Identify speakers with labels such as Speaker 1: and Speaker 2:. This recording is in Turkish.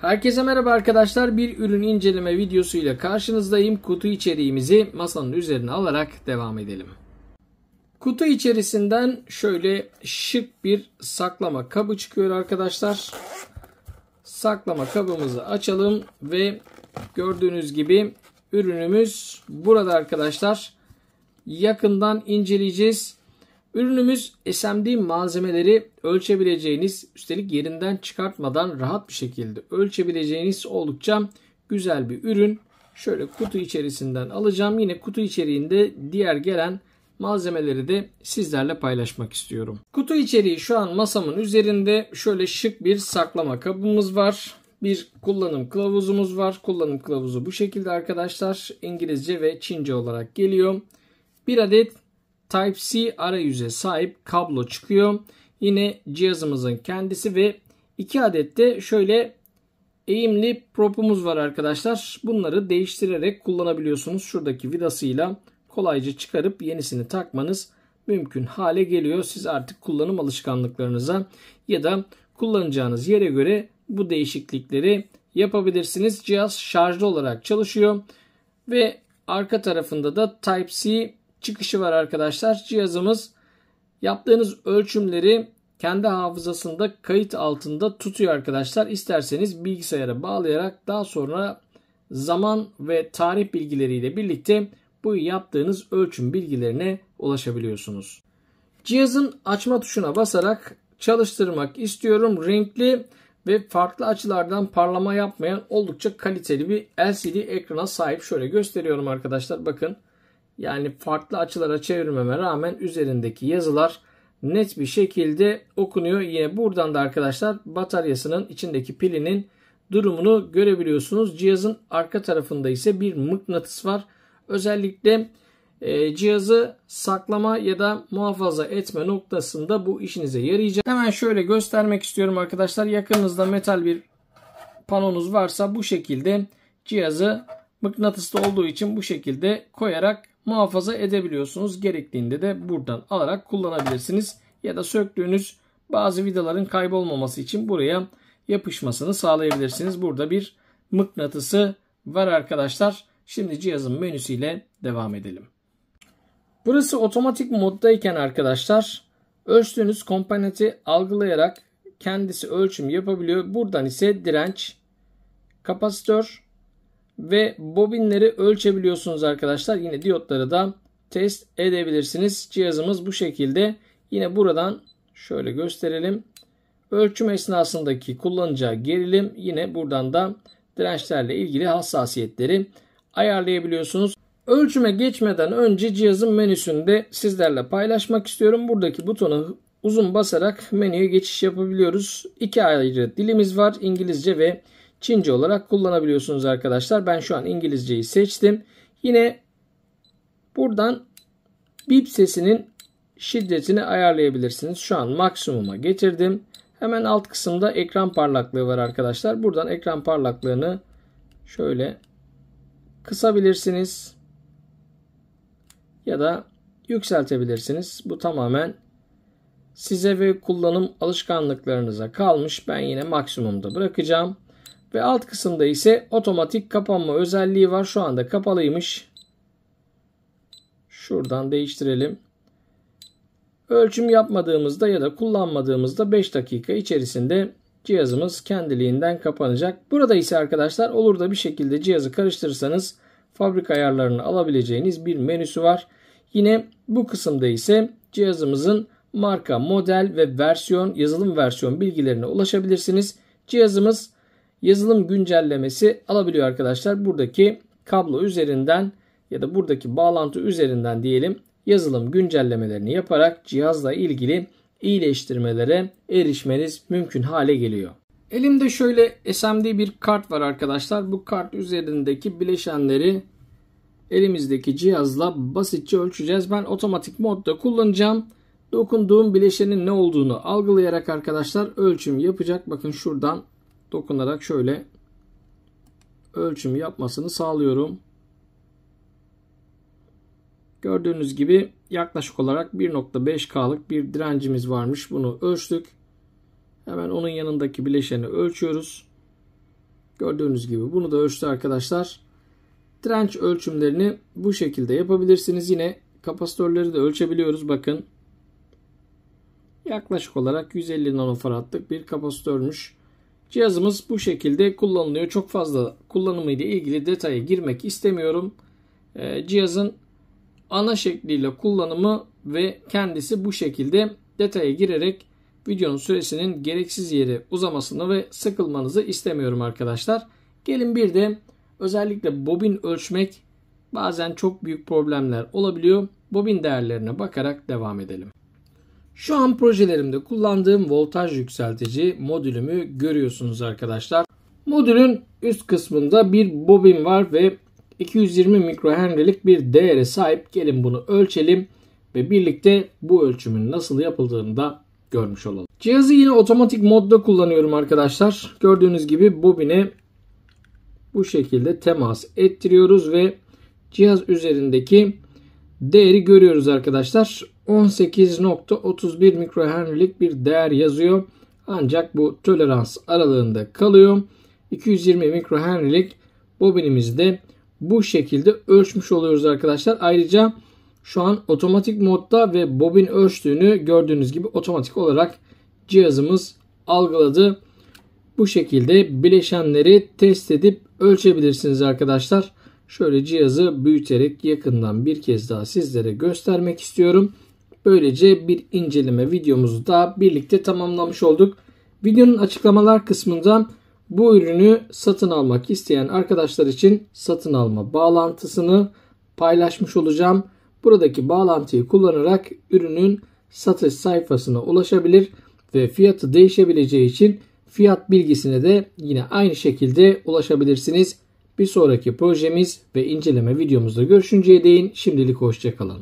Speaker 1: Herkese merhaba arkadaşlar. Bir ürün inceleme videosuyla karşınızdayım. Kutu içeriğimizi masanın üzerine alarak devam edelim. Kutu içerisinden şöyle şık bir saklama kabı çıkıyor arkadaşlar. Saklama kabımızı açalım ve gördüğünüz gibi ürünümüz burada arkadaşlar. Yakından inceleyeceğiz. Ürünümüz SMD malzemeleri ölçebileceğiniz, üstelik yerinden çıkartmadan rahat bir şekilde ölçebileceğiniz oldukça güzel bir ürün. Şöyle kutu içerisinden alacağım. Yine kutu içeriğinde diğer gelen malzemeleri de sizlerle paylaşmak istiyorum. Kutu içeriği şu an masamın üzerinde. Şöyle şık bir saklama kabımız var. Bir kullanım kılavuzumuz var. Kullanım kılavuzu bu şekilde arkadaşlar. İngilizce ve Çince olarak geliyor. Bir adet Type-C arayüze sahip kablo çıkıyor. Yine cihazımızın kendisi ve iki adet de şöyle eğimli propumuz var arkadaşlar. Bunları değiştirerek kullanabiliyorsunuz. Şuradaki vidasıyla kolayca çıkarıp yenisini takmanız mümkün hale geliyor. Siz artık kullanım alışkanlıklarınıza ya da kullanacağınız yere göre bu değişiklikleri yapabilirsiniz. Cihaz şarjlı olarak çalışıyor ve arka tarafında da Type-C çıkışı var arkadaşlar. Cihazımız yaptığınız ölçümleri kendi hafızasında kayıt altında tutuyor arkadaşlar. İsterseniz bilgisayara bağlayarak daha sonra zaman ve tarih bilgileriyle birlikte bu yaptığınız ölçüm bilgilerine ulaşabiliyorsunuz. Cihazın açma tuşuna basarak çalıştırmak istiyorum. Renkli ve farklı açılardan parlama yapmayan oldukça kaliteli bir LCD ekrana sahip. Şöyle gösteriyorum arkadaşlar bakın yani farklı açılara çevirmeme rağmen üzerindeki yazılar net bir şekilde okunuyor. Yine buradan da arkadaşlar bataryasının içindeki pilinin durumunu görebiliyorsunuz. Cihazın arka tarafında ise bir mıknatıs var. Özellikle e, cihazı saklama ya da muhafaza etme noktasında bu işinize yarayacak. Hemen şöyle göstermek istiyorum arkadaşlar. Yakınınızda metal bir panonuz varsa bu şekilde cihazı mıknatıslı olduğu için bu şekilde koyarak muhafaza edebiliyorsunuz. Gerektiğinde de buradan alarak kullanabilirsiniz. Ya da söktüğünüz bazı vidaların kaybolmaması için buraya yapışmasını sağlayabilirsiniz. Burada bir mıknatısı var arkadaşlar. Şimdi cihazın menüsüyle devam edelim. Burası otomatik moddayken arkadaşlar ölçtüğünüz komponenti algılayarak kendisi ölçüm yapabiliyor. Buradan ise direnç, kapasitör, ve bobinleri ölçebiliyorsunuz arkadaşlar. Yine diyotları da test edebilirsiniz. Cihazımız bu şekilde. Yine buradan şöyle gösterelim. Ölçüm esnasındaki kullanacağı gerilim yine buradan da dirençlerle ilgili hassasiyetleri ayarlayabiliyorsunuz. Ölçüme geçmeden önce cihazın menüsünde sizlerle paylaşmak istiyorum. Buradaki butonu uzun basarak menüye geçiş yapabiliyoruz. İki ayrı dilimiz var İngilizce ve İngilizce. Çince olarak kullanabiliyorsunuz arkadaşlar. Ben şu an İngilizceyi seçtim. Yine buradan bip sesinin şiddetini ayarlayabilirsiniz. Şu an maksimuma getirdim. Hemen alt kısımda ekran parlaklığı var arkadaşlar. Buradan ekran parlaklığını şöyle kısabilirsiniz. Ya da yükseltebilirsiniz. Bu tamamen size ve kullanım alışkanlıklarınıza kalmış. Ben yine maksimumda bırakacağım. Ve alt kısımda ise otomatik kapanma özelliği var. Şu anda kapalıymış. Şuradan değiştirelim. Ölçüm yapmadığımızda ya da kullanmadığımızda 5 dakika içerisinde cihazımız kendiliğinden kapanacak. Burada ise arkadaşlar olur da bir şekilde cihazı karıştırırsanız fabrika ayarlarını alabileceğiniz bir menüsü var. Yine bu kısımda ise cihazımızın marka, model ve versiyon, yazılım versiyon bilgilerine ulaşabilirsiniz. Cihazımız yazılım güncellemesi alabiliyor arkadaşlar. Buradaki kablo üzerinden ya da buradaki bağlantı üzerinden diyelim yazılım güncellemelerini yaparak cihazla ilgili iyileştirmelere erişmeniz mümkün hale geliyor. Elimde şöyle SMD bir kart var arkadaşlar. Bu kart üzerindeki bileşenleri elimizdeki cihazla basitçe ölçeceğiz. Ben otomatik modda kullanacağım. Dokunduğum bileşenin ne olduğunu algılayarak arkadaşlar ölçüm yapacak. Bakın şuradan dokunarak şöyle ölçüm yapmasını sağlıyorum. Gördüğünüz gibi yaklaşık olarak 1.5K'lık bir direncimiz varmış. Bunu ölçtük. Hemen onun yanındaki bileşeni ölçüyoruz. Gördüğünüz gibi bunu da ölçtü arkadaşlar. Direnç ölçümlerini bu şekilde yapabilirsiniz. Yine kapasitörleri de ölçebiliyoruz. Bakın yaklaşık olarak 150 nanofaradlık bir kapasitörmüş. Cihazımız bu şekilde kullanılıyor. Çok fazla kullanımı ile ilgili detaya girmek istemiyorum. Ee, cihazın ana şekliyle kullanımı ve kendisi bu şekilde detaya girerek videonun süresinin gereksiz yere uzamasını ve sıkılmanızı istemiyorum arkadaşlar. Gelin bir de özellikle bobin ölçmek bazen çok büyük problemler olabiliyor. Bobin değerlerine bakarak devam edelim. Şu an projelerimde kullandığım voltaj yükseltici modülümü görüyorsunuz arkadaşlar. Modülün üst kısmında bir bobin var ve 220 mikrohenrilik bir değere sahip. Gelin bunu ölçelim ve birlikte bu ölçümün nasıl yapıldığını da görmüş olalım. Cihazı yine otomatik modda kullanıyorum arkadaşlar. Gördüğünüz gibi bobine bu şekilde temas ettiriyoruz ve cihaz üzerindeki değeri görüyoruz arkadaşlar. 18.31 mikrohenrilik bir değer yazıyor. Ancak bu tolerans aralığında kalıyor. 220 mikrohenrilik bobinimizde bu şekilde ölçmüş oluyoruz arkadaşlar. Ayrıca şu an otomatik modda ve bobin ölçtüğünü gördüğünüz gibi otomatik olarak cihazımız algıladı. Bu şekilde bileşenleri test edip ölçebilirsiniz arkadaşlar. Şöyle cihazı büyüterek yakından bir kez daha sizlere göstermek istiyorum. Böylece bir inceleme videomuzu da birlikte tamamlamış olduk. Videonun açıklamalar kısmından bu ürünü satın almak isteyen arkadaşlar için satın alma bağlantısını paylaşmış olacağım. Buradaki bağlantıyı kullanarak ürünün satış sayfasına ulaşabilir ve fiyatı değişebileceği için fiyat bilgisine de yine aynı şekilde ulaşabilirsiniz. Bir sonraki projemiz ve inceleme videomuzda görüşünceye değin şimdilik hoşçakalın.